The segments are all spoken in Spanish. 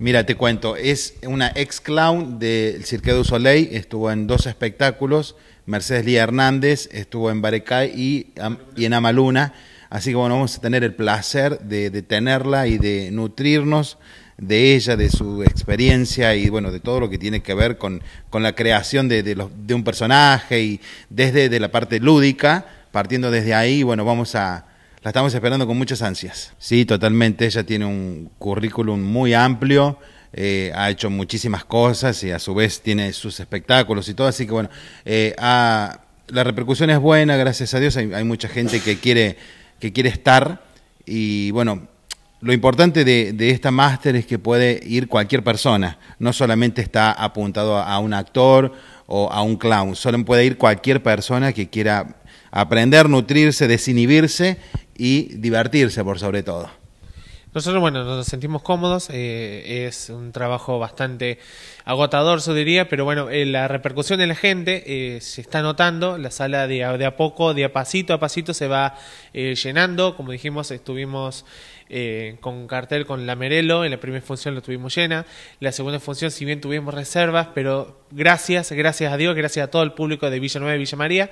Mira, te cuento, es una ex clown del Cirque du Soleil, estuvo en dos espectáculos, Mercedes Lía Hernández, estuvo en Barecay y, y, en Amaluna, así que bueno, vamos a tener el placer de, tenerla y de nutrirnos de ella, de su experiencia y bueno, de todo lo que tiene que ver con, la creación de, de, los, de, un personaje y desde de la parte lúdica, partiendo desde ahí, bueno, vamos a, la estamos esperando con muchas ansias. Sí, totalmente. Ella tiene un currículum muy amplio. Eh, ha hecho muchísimas cosas y a su vez tiene sus espectáculos y todo. Así que bueno, eh, la repercusión es buena, gracias a Dios. Hay, mucha gente que quiere, que quiere estar. Y bueno, lo importante de, esta máster es que puede ir cualquier persona. No solamente está apuntado a un actor o a un clown. Solo puede ir cualquier persona que quiera aprender, nutrirse, desinhibirse y divertirse por sobre todo. Nosotros, bueno, nos sentimos cómodos, eh, es un trabajo bastante agotador, yo diría, pero bueno, eh, la repercusión de la gente eh, se está notando, la sala de, de, a poco, de a pasito a pasito se va llenando, como dijimos, estuvimos con cartel con lamerelo, en la primera función lo tuvimos llena, la segunda función, si bien tuvimos reservas, pero gracias, gracias a Dios, gracias a todo el público de Villa Nueva y Villa María,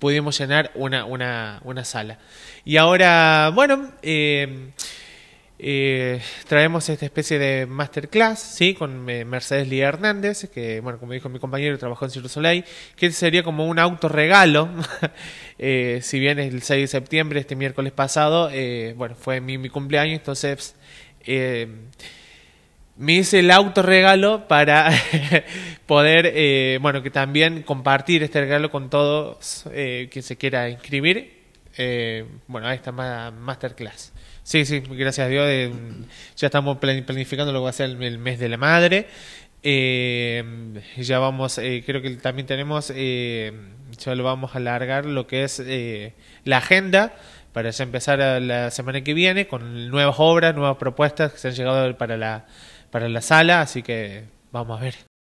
pudimos llenar una, una, una sala. Y ahora, bueno, eh, eh, traemos esta especie de masterclass, ¿sí? Con eh, Mercedes Lía Hernández, que, bueno, como dijo mi compañero, trabajó en Cirque que sería como un autorregalo, eh, si bien es el 6 de septiembre, este miércoles pasado, eh, bueno, fue mi, cumpleaños, entonces me hice el autorregalo para poder, bueno, que también compartir este regalo con todos quien se quiera inscribir eh, bueno, esta masterclass. Sí, sí, gracias Dios. Eh, ya estamos planificando lo que va a ser el, mes de la madre. Eh, ya vamos, eh, creo que también tenemos, eh, ya lo vamos a alargar lo que es eh, la agenda para ya empezar la semana que viene con nuevas obras, nuevas propuestas que se han llegado para la, para la sala, así que vamos a ver.